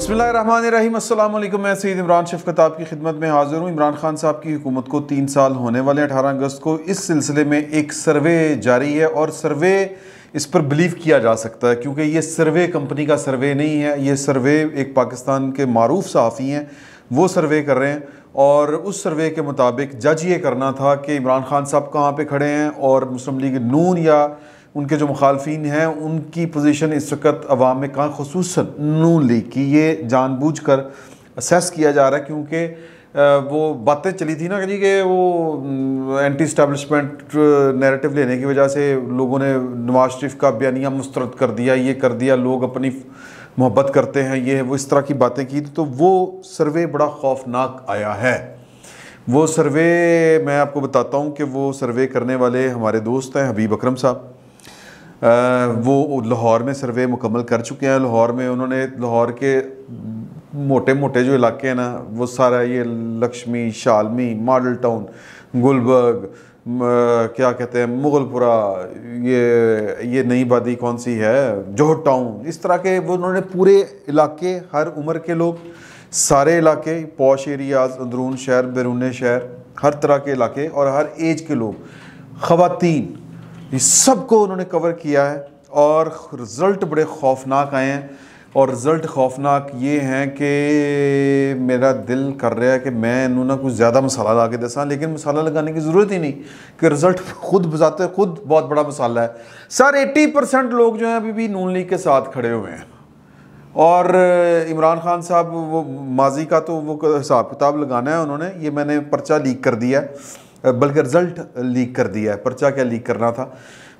बसमिल मैं सईद इमरान शेफ़ शफकताब की खिदमत में हाज़िर हूँ इमरान खान साहब की हुकूमत को तीन साल होने वाले अठारह अगस्त को इस सिलसिले में एक सर्वे जारी है और सर्वे इस पर बिलीव किया जा सकता है क्योंकि ये सर्वे कंपनी का सर्वे नहीं है ये सर्वे एक पाकिस्तान के मरूफ सहाफ़ी हैं वो सर्वे कर रहे हैं और उस सर्वे के मुताबिक जज ये करना था कि इमरान खान साहब कहाँ पर खड़े हैं और मुस्लिम लीग नून या उनके जो मुखालफन हैं उनकी पोजिशन इस वक्त अवाम में कहाँ खसूस नू ली कि ये जानबूझ कर असेस किया जा रहा है क्योंकि वो बातें चली थी ना कहीं कि वो एंटी इस्टेबलिशमेंट नैरेटिव लेने की वजह से लोगों ने नवाज शरीफ का बयानिया मुस्रद कर दिया ये कर दिया लोग अपनी मोहब्बत करते हैं ये वो इस तरह की बातें की तो वो सर्वे बड़ा खौफनाक आया है वो सर्वे मैं आपको बताता हूँ कि वो सर्वे करने वाले हमारे दोस्त हैं हबीब अक्रम साहब वो लाहौर में सर्वे मुकम्मल कर चुके हैं लाहौर में उन्होंने लाहौर के मोटे मोटे जो इलाके हैं ना वो सारा ये लक्ष्मी शालमी मॉडल टाउन गुलबर्ग क्या कहते हैं मुगलपुरा ये ये नई बादी कौन सी है जोहर टाउन इस तरह के वो उन्होंने पूरे इलाके हर उम्र के लोग सारे इलाके पौश एरियाज अंदरून शहर बैरून शहर हर तरह के इलाके और हर एज के लोग ख़वातीन ये सबको उन्होंने कवर किया है और रिज़ल्ट बड़े खौफनाक आए हैं और रिज़ल्ट खौफनाक ये हैं कि मेरा दिल कर रहा है कि मैं इन्हों ना कुछ ज़्यादा मसाला ला के दसा लेकिन मसाला लगाने की ज़रूरत ही नहीं कि रिज़ल्ट खुद बजाते खुद बहुत बड़ा मसाला है सर 80 परसेंट लोग जो हैं अभी भी नून लीग के साथ खड़े हुए हैं और इमरान खान साहब वो माजी का तो वो हिसाब किताब लगाना है उन्होंने ये मैंने पर्चा लीक कर दिया है बल्कि रिज़ल्ट लीक कर दिया है पर्चा क्या लीक करना था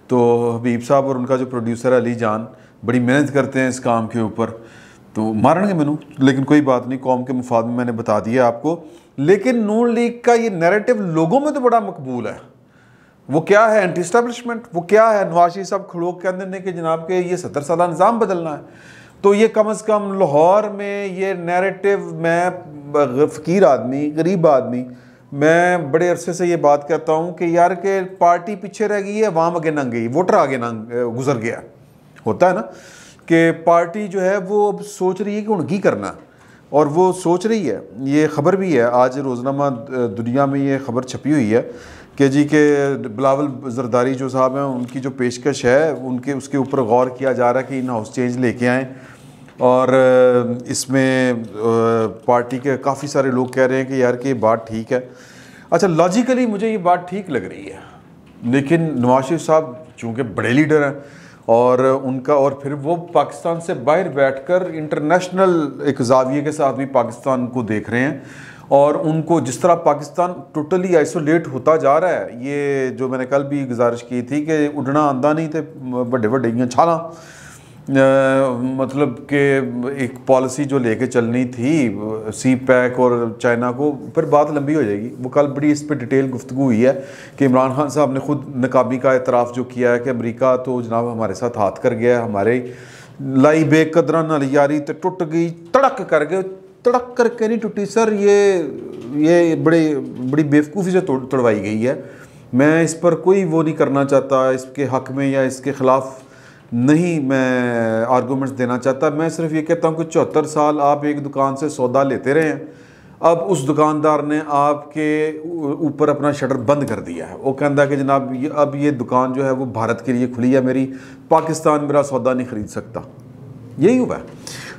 तो हबीब साहब और उनका जो प्रोड्यूसर अली जान बड़ी मेहनत करते हैं इस काम के ऊपर तो मारेंगे मैनू लेकिन कोई बात नहीं कौम के मुफाद में मैंने बता दिया आपको लेकिन नून लीग का ये नैरेटिव लोगों में तो बड़ा मकबूल है वो क्या है एंटी स्टैब्लिशमेंट वो क्या है नवाशी साहब खड़ोक के अंदर ने कि जनाब के ये सत्तर साल निज़ाम बदलना है तो ये कम अज़ कम लाहौर में ये नैरेटिव मैं फकीर आदमी गरीब आदमी मैं बड़े अरसे से ये बात करता हूँ कि यार के पार्टी पीछे रह गई है वाम आगे नंग गई वोटर आगे नंग गुजर गया होता है ना कि पार्टी जो है वो अब सोच रही है कि उन की करना और वो सोच रही है ये खबर भी है आज रोज़नामा दुनिया में ये खबर छपी हुई है कि जी के बिलावल जरदारी जो साहब हैं उनकी जो पेशकश है उनके उसके ऊपर गौर किया जा रहा है कि इन हाउस चेंज लेके आएँ और इसमें पार्टी के काफ़ी सारे लोग कह रहे हैं कि यार कि ये बात ठीक है अच्छा लॉजिकली मुझे ये बात ठीक लग रही है लेकिन नवाज शरीफ साहब चूँकि बड़े लीडर हैं और उनका और फिर वो पाकिस्तान से बाहर बैठकर इंटरनेशनल एक जाविए के साथ भी पाकिस्तान को देख रहे हैं और उनको जिस तरह पाकिस्तान टोटली आइसोलेट होता जा रहा है ये जो मैंने कल भी गुजारिश की थी कि उडना आंदा नहीं थे बड़े बड़े छाला मतलब के एक पॉलिसी जो लेके चलनी थी सी पैक और चाइना को फिर बात लंबी हो जाएगी वो कल बड़ी इस पर डिटेल गुफ्तु हुई है कि इमरान खान साहब ने ख़ुद नकामी का एतराफ़ जो किया है कि अमरीका तो जनाब हमारे साथ हाथ कर गया है हमारे लाई बेकदरा आ रही तो टुट गई तड़क कर गए तड़क करके नहीं टूटी सर ये ये बड़े बड़ी बेवकूफ़ी से तोड़ तोड़वाई गई है मैं इस पर कोई वो नहीं करना चाहता इसके हक में या इसके ख़िलाफ़ नहीं मैं आर्गूमेंट्स देना चाहता मैं सिर्फ ये कहता हूँ कि चौहत्तर साल आप एक दुकान से सौदा लेते रहे अब उस दुकानदार ने आपके ऊपर अपना शटर बंद कर दिया है वो कहता है कि जनाब ये अब ये दुकान जो है वो भारत के लिए खुली है मेरी पाकिस्तान मेरा सौदा नहीं ख़रीद सकता यही हुआ है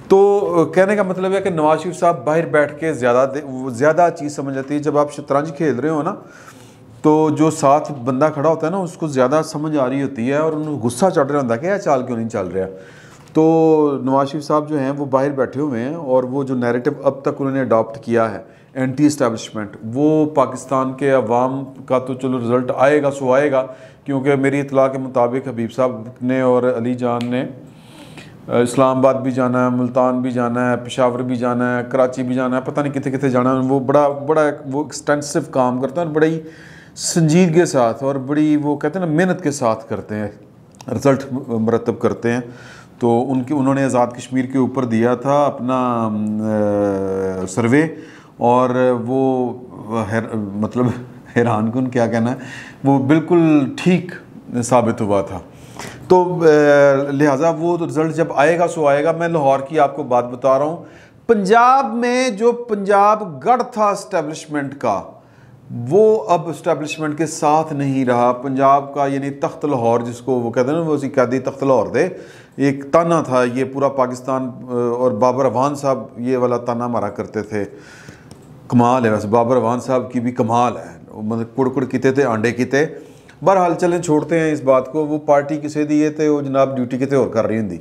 तो कहने का मतलब है कि नवाज शरीफ साहब बाहर बैठ के ज़्यादा ज़्यादा चीज़ समझ आती है जब आप शतरंज खेल रहे हो ना तो जो साथ बंदा खड़ा होता है ना उसको ज़्यादा समझ आ रही होती है और उन गुस्सा चढ़ रहा होता है कि यार चाल क्यों नहीं चल रहा तो नवाज शरीफ साहब जो हैं वो बाहर बैठे हुए हैं और वो जो नैरेटिव अब तक उन्होंने अडॉप्ट किया है एंटी इस्टेबलिशमेंट वो पाकिस्तान के अवाम का तो चलो रिज़ल्ट आएगा सो आएगा क्योंकि मेरी इतला के मुताबिक हबीब साहब ने और अली जान ने इस्लामाबाद भी जाना है मुल्तान भी जाना है पेशावर भी जाना है कराची भी जाना है पता नहीं कितने कितने जाना है वो बड़ा बड़ा वो एक्सटेंसिव काम करते हैं और बड़ा ही संजीदगी के साथ और बड़ी वो कहते हैं ना मेहनत के साथ करते हैं रिज़ल्ट मरतब करते हैं तो उनके उन्होंने आज़ाद कश्मीर के ऊपर दिया था अपना आ, सर्वे और वो हैर, मतलब हैरान कन क्या कहना है वो बिल्कुल ठीक साबित हुआ था तो लिहाजा वो तो रिज़ल्ट जब आएगा सो आएगा मैं लाहौर की आपको बात बता रहा हूँ पंजाब में जो पंजाब गढ़ था इस्टेबलिशमेंट का वो अब इस्टबलिशमेंट के साथ नहीं रहा पंजाब का यानी तख्त लाहौर जिसको वो कहते हैं ना वो उसी कैदी तख्त लाहौर दे एक ताना था ये पूरा पाकिस्तान और बाबर अवान साहब ये वाला ताना मारा करते थे कमाल है वैसे बाबर अवान साहब की भी कमाल है मतलब कुड़कुड़ किते थे आंडे किते बहरहाल चलें छोड़ते हैं इस बात को वो पार्टी किसे दिए थे वो जनाब ड्यूटी कितने और कर रही होंगी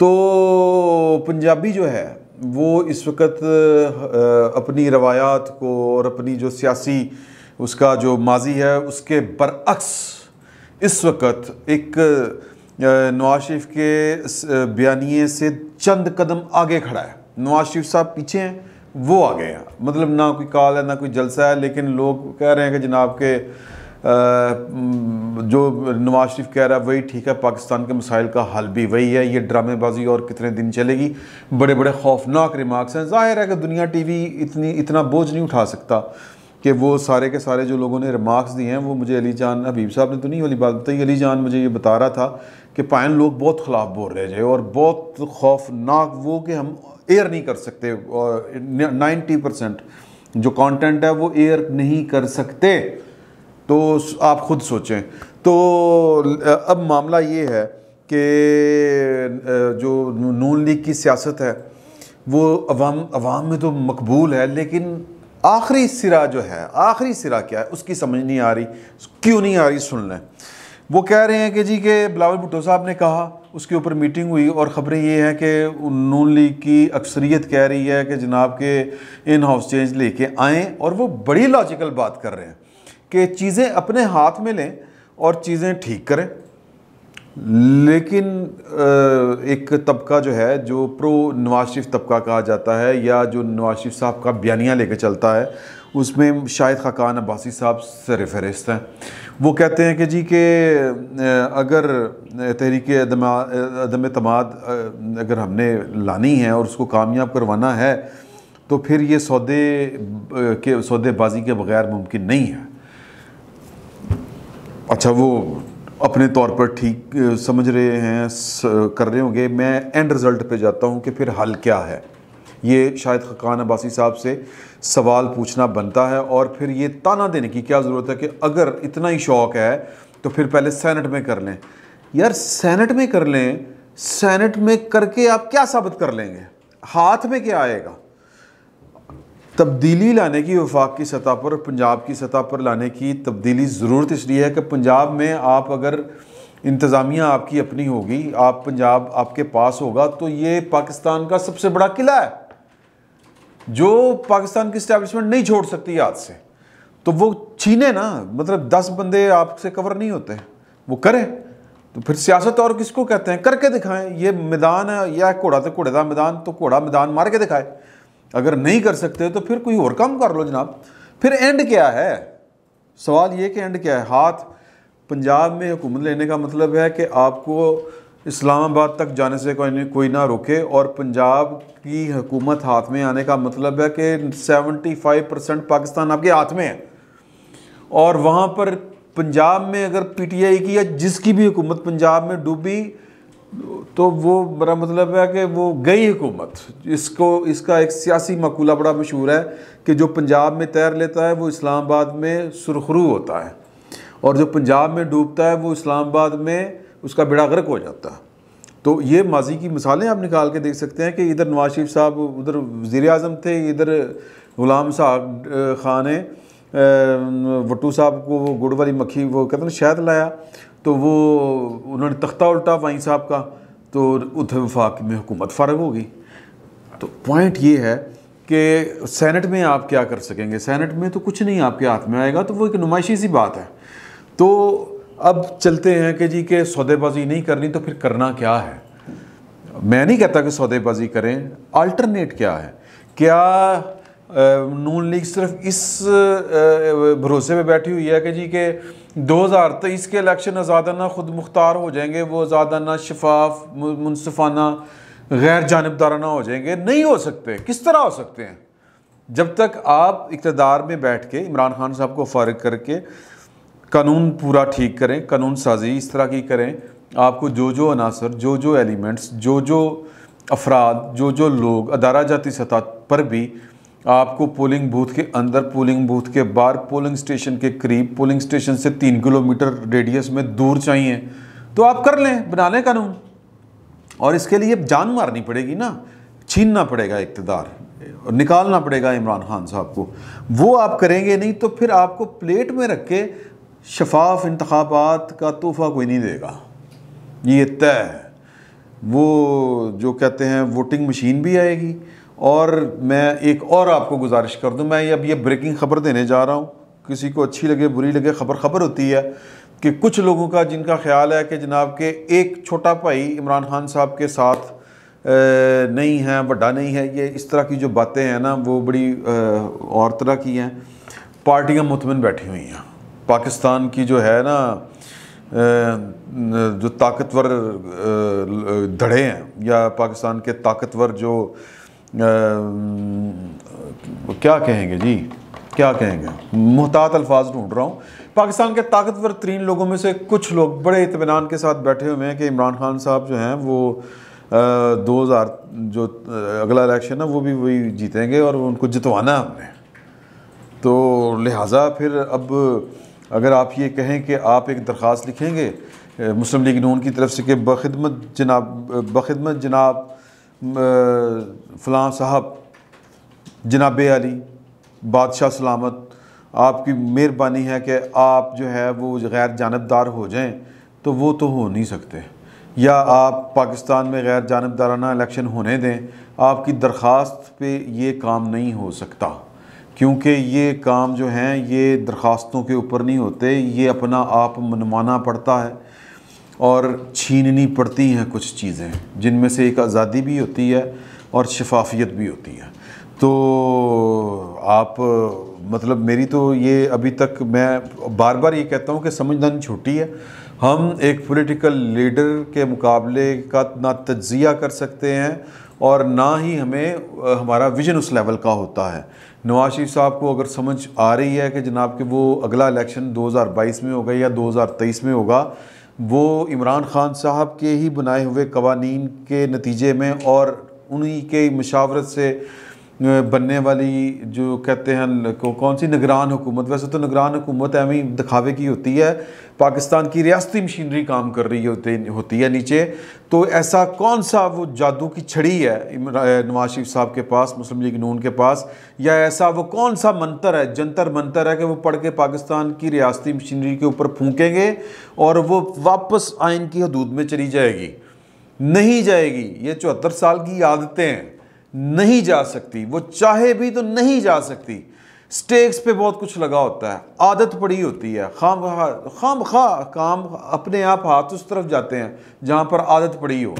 तो पंजाबी जो है वो इस वक्त अपनी रवायात को और अपनी जो सियासी उसका जो माजी है उसके बरअक्स इस वक्त एक नवाज शरीफ के बयानी से चंद कदम आगे खड़ा है नवाज शरीफ साहब पीछे हैं वो आगे हैं मतलब ना कोई काल है ना कोई जलसा है लेकिन लोग कह रहे हैं कि जनाब के जो नवाज शरीफ कह रहा है वही ठीक है पाकिस्तान के मसाइल का हल भी वही है ये ड्रामेबाजी और कितने दिन चलेगी बड़े बड़े खौफनाक रिमार्क्स हैं जाहिर है कि दुनिया टीवी इतनी इतना बोझ नहीं उठा सकता कि वो सारे के सारे जो लोगों ने रिमार्क्स दिए हैं वो मुझे अली जान हबीब साहब ने तो नहीं वाली बात बताई अली जान मुझे ये बता रहा था कि पायन लोग बहुत ख़िलाफ़ बोल रहे थे और बहुत खौफनाक वो कि हम एयर नहीं कर सकते नाइन्टी परसेंट जो कंटेंट है वो एयर नहीं कर सकते तो आप खुद सोचें तो अब मामला ये है कि जो नून लीग की सियासत है वो अवाम अवाम में तो मकबूल है लेकिन आखिरी सिरा जो है आखिरी सिरा क्या है उसकी समझ नहीं आ रही क्यों नहीं आ रही सुन लें वो कह रहे हैं कि जी के बिलावल भुट्टो साहब ने कहा उसके ऊपर मीटिंग हुई और ख़बरें ये हैं कि नून लीग की अक्सरियत कह रही है कि जनाब के इन हाउस चेंज लेके आएँ और वो बड़ी लॉजिकल बात कर रहे हैं कि चीज़ें अपने हाथ में लें और चीज़ें ठीक करें लेकिन एक तबका जो है जो प्रो नवाज शरीफ तबका कहा जाता है या जो नवाज शरीफ साहब का बयानिया लेकर चलता है उसमें शाहिद ख़ाकान अब्बासी साहब सर फहरिस्त हैं वो कहते हैं कि जी के अगर तहरीक अदम तमाद अगर हमने लानी है और उसको कामयाब करवाना है तो फिर ये सौदे के सौदेबाजी के बगैर मुमकिन नहीं है अच्छा वो अपने तौर पर ठीक समझ रहे हैं कर रहे होंगे मैं एंड रिज़ल्ट पे जाता हूँ कि फिर हल क्या है ये शायद खकान अब्बासी साहब से सवाल पूछना बनता है और फिर ये ताना देने की क्या ज़रूरत है कि अगर इतना ही शौक़ है तो फिर पहले सैनट में कर लें यार सैनट में कर लें सैनट में करके आप क्या साबित कर लेंगे हाथ में क्या आएगा तब्दीली लाने की वफाक की सतह पर पंजाब की सतह पर लाने की तब्दीली ज़रूरत इसलिए है कि पंजाब में आप अगर इंतज़ामिया आपकी अपनी होगी आप पंजाब आपके पास होगा तो ये पाकिस्तान का सबसे बड़ा किला है जो पाकिस्तान की इस्टेबलिशमेंट नहीं छोड़ सकती याद से तो वो छीने ना मतलब दस बंदे आपसे कवर नहीं होते वो करें तो फिर सियासत और किसको कहते हैं करके दिखाएं ये मैदान है या घोड़ा तो घोड़े का मैदान तो घोड़ा मैदान मार के दिखाए अगर नहीं कर सकते तो फिर कोई और काम कर लो जनाब फिर एंड क्या है सवाल ये कि एंड क्या है हाथ पंजाब में हुकूमत लेने का मतलब है कि आपको इस्लामाबाद तक जाने से कोई कोई ना रोके और पंजाब की हुकूमत हाथ में आने का मतलब है कि 75 परसेंट पाकिस्तान आपके हाथ में है और वहाँ पर पंजाब में अगर पीटीआई की या जिसकी भी हुकूमत पंजाब में डूबी तो वो मेरा मतलब है कि वो गई हुकूमत इसको इसका एक सियासी मकूला बड़ा मशहूर है कि जो पंजाब में तैर लेता है वो इस्लामाबाद में सुरखरू होता है और जो पंजाब में डूबता है वो इस्लामाबाद में उसका बेड़ा गर्क हो जाता है तो ये माजी की मिसालें आप निकाल के देख सकते हैं कि इधर नवाज शरीफ साहब उधर वज़ी अजम थे इधर ग़ुलाम साहब ख़ान ने वटू साहब को वो गुड़ वाली मक्खी वो कहते हैं शहद लाया तो वो उन्होंने तख्ता उल्टा वाई साहब का तो उधर वफाक में हुकूमत फ़र्ग हो गई तो पॉइंट ये है कि सैनट में आप क्या कर सकेंगे सैनट में तो कुछ नहीं आपके हाथ में आएगा तो वो एक नुमाइशी सी बात है तो अब चलते हैं कि जी के सौदेबाजी नहीं करनी तो फिर करना क्या है मैं नहीं कहता कि सौदेबाजी करें अल्टरनेट क्या है क्या नून लीग सिर्फ इस भरोसे पे बैठी हुई है कि जी के दो हज़ार तेईस के इलेक्शन आज़ादाना ख़ुद मुख्तार हो जाएंगे वो आज़ादाना शफाफ मुनफाना गैर जानबदाराना हो जाएंगे नहीं हो सकते किस तरह हो सकते हैं जब तक आप इकतदार में बैठ के इमरान खान साहब को फारग करके कानून पूरा ठीक करें कानून साजी इस तरह की करें आपको जो जो अनासर जो जो एलिमेंट्स जो जो अफराद जो जो लोग अदारा जाती सतह पर भी आपको पोलिंग बूथ के अंदर पोलिंग बूथ के बाहर पोलिंग स्टेशन के करीब पोलिंग स्टेशन से तीन किलोमीटर रेडियस में दूर चाहिए तो आप कर लें बना लें कानून और इसके लिए जान मारनी पड़ेगी ना छीनना पड़ेगा इकतदार और निकालना पड़ेगा इमरान खान साहब को वो आप करेंगे नहीं तो फिर आपको प्लेट में रख के शफाफ इंतबात का तोहफा कोई नहीं देगा ये तय है वो जो कहते हैं वोटिंग मशीन भी आएगी और मैं एक और आपको गुजारिश कर दूं मैं अब ये ब्रेकिंग खबर देने जा रहा हूँ किसी को अच्छी लगे बुरी लगे खबर खबर होती है कि कुछ लोगों का जिनका ख्याल है कि जनाब के एक छोटा भाई इमरान खान साहब के साथ नहीं है बड़ा नहीं है ये इस तरह की जो बातें हैं ना वो बड़ी और तरह की हैं पार्टियाँ मुतमिन बैठी हुई हैं पाकिस्तान की जो है ना जो ताकतवर धड़े हैं या पाकिस्तान के ताकतवर जो क्या कहेंगे जी क्या कहेंगे मोहतात अल्फाज ढूंढ रहा हूँ पाकिस्तान के ताकतवर तरीन लोगों में से कुछ लोग बड़े इतमान के साथ बैठे हुए हैं कि इमरान खान साहब जो हैं वो दो हज़ार जो अगला इलेक्शन है वो भी वही जीतेंगे और उनको जितवाना है हमने तो लिहाजा फिर अब अगर आप ये कहें कि आप एक दरख्वास्त लिखेंगे मुस्लिम लीग नून की तरफ से कि बखदमत जनाब बखदमत जनाब फलां साहब जनाब अली बादशाह सलामत आपकी मेहरबानी है कि आप जो है वो गैर जानबदार हो जाएं तो वो तो हो नहीं सकते या आप पाकिस्तान में गैर जानबदाराना इलेक्शन होने दें आपकी दरख्वास्त पे ये काम नहीं हो सकता क्योंकि ये काम जो हैं ये दरख्वास्तों के ऊपर नहीं होते ये अपना आप मनवाना पड़ता है और छीननी पड़ती हैं कुछ चीज़ें जिनमें से एक आज़ादी भी होती है और शफाफियत भी होती है तो आप मतलब मेरी तो ये अभी तक मैं बार बार ये कहता हूँ कि समझदारी छोटी है हम एक पॉलिटिकल लीडर के मुकाबले का ना तजिया कर सकते हैं और ना ही हमें हमारा विजन उस लेवल का होता है नवाज शरीफ साहब को अगर समझ आ रही है कि जनाब के वो अगला इलेक्शन 2022 में होगा या 2023 में होगा वो इमरान ख़ान साहब के ही बनाए हुए कवानीन के नतीजे में और उन्हीं के मशावरत से बनने वाली जो कहते हैं कौन सी निगरान हुकूमत वैसे तो निगरान हुकूमत एवं ही दिखावे की होती है पाकिस्तान की रियासती मशीनरी काम कर रही होती होती है नीचे तो ऐसा कौन सा वो जादू की छड़ी है नवाज शरीफ साहब के पास मुस्लिम लीग नून के पास या ऐसा वो कौन सा मंतर है जंतर मंतर है कि वो पढ़ के पाकिस्तान की रियासती मशीनरी के ऊपर फूकेंगे और वो वापस आइन की हदूद में चली जाएगी नहीं जाएगी ये चौहत्तर साल की आदतें हैं नहीं जा सकती वो चाहे भी तो नहीं जा सकती स्टेक्स पे बहुत कुछ लगा होता है आदत पड़ी होती है खाम खा खाम खा काम अपने आप हाथ उस तरफ जाते हैं जहाँ पर आदत पड़ी हो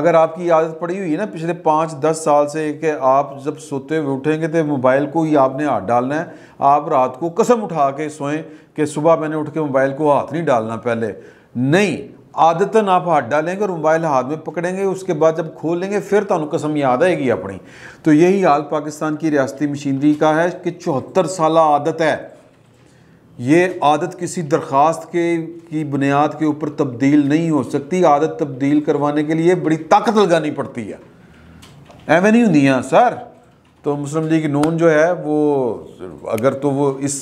अगर आपकी आदत पड़ी हुई है ना पिछले पाँच दस साल से कि आप जब सोते हुए उठेंगे तो मोबाइल को ही आपने हाथ डालना है आप रात को कसम उठा के सोएं कि सुबह मैंने उठ के मोबाइल को हाथ नहीं डालना पहले नहीं आदतन आप हाथ डालेंगे और मोबाइल हाथ में पकड़ेंगे उसके बाद जब खोलेंगे फिर ਤੁਹਾਨੂੰ तो कसम याद आएगी अपनी तो यही हाल पाकिस्तान की रियासती मशीनरी का है कि चौहत्तर साल आदत है ये आदत किसी दरख्वास्त के की बुनियाद के ऊपर तब्दील नहीं हो सकती आदत तब्दील करवाने के लिए बड़ी ताकत लगानी पड़ती है एवं नहीं होंगी सर तो मुस्लिम लीग नून जो है वो अगर तो वो इस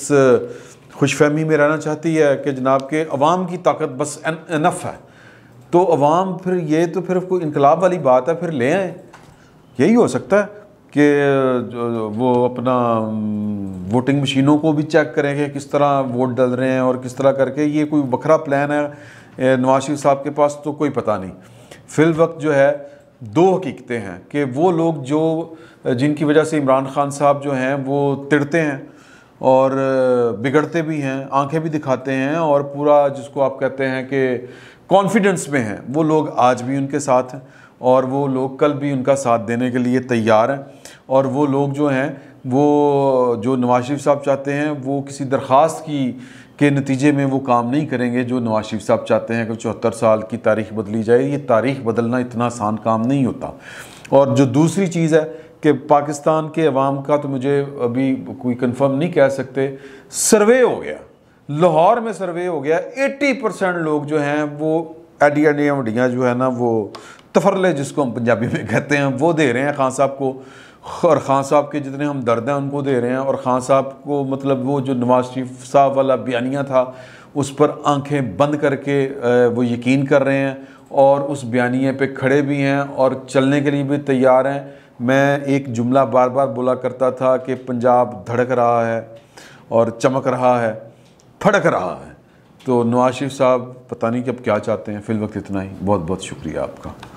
खुश फहमी में रहना चाहती है कि जनाब के अवाम की ताकत बस अनफ है तो अवाम फिर ये तो फिर कोई इनकलाब वाली बात है फिर ले आए यही हो सकता है कि वो अपना वोटिंग मशीनों को भी चेक करें कि किस तरह वोट डल रहे हैं और किस तरह करके ये कोई बखरा प्लान है नवाज शरीफ साहब के पास तो कोई पता नहीं फिल वक्त जो है दो हकीकतें हैं कि वो लोग जो जिनकी वजह से इमरान खान साहब जो हैं वो तिड़ते हैं और बिगड़ते भी हैं आंखें भी दिखाते हैं और पूरा जिसको आप कहते हैं कि कॉन्फिडेंस में हैं वो लोग आज भी उनके साथ हैं और वो लोग कल भी उनका साथ देने के लिए तैयार हैं और वो लोग जो हैं वो जो नवाज शरीफ साहब चाहते हैं वो किसी दरख्वास्त की के नतीजे में वो काम नहीं करेंगे जो नवाज शरीफ साहब चाहते हैं कि चौहत्तर साल की तारीख बदली जाए ये तारीख बदलना इतना आसान काम नहीं होता और जो दूसरी चीज़ है कि पाकिस्तान के अवाम का तो मुझे अभी कोई कंफर्म नहीं कह सकते सर्वे हो गया लाहौर में सर्वे हो गया 80 परसेंट लोग जो हैं वो एडिया डिया वडिया जो है ना वो तफरले जिसको हम पंजाबी में कहते हैं वो दे रहे हैं खान साहब को और ख़ान साहब के जितने हम दर्द हैं उनको दे रहे हैं और ख़ान साहब को मतलब वो जो नवाज शरीफ साहब वाला बयानिया था उस पर आंखें बंद करके वो यकीन कर रहे हैं और उस बयानिए पे खड़े भी हैं और चलने के लिए भी तैयार हैं मैं एक जुमला बार बार बोला करता था कि पंजाब धड़क रहा है और चमक रहा है फड़क रहा है तो नवाज शरीफ साहब पता नहीं कि अब क्या चाहते हैं फिल वक्त इतना ही बहुत बहुत शुक्रिया आपका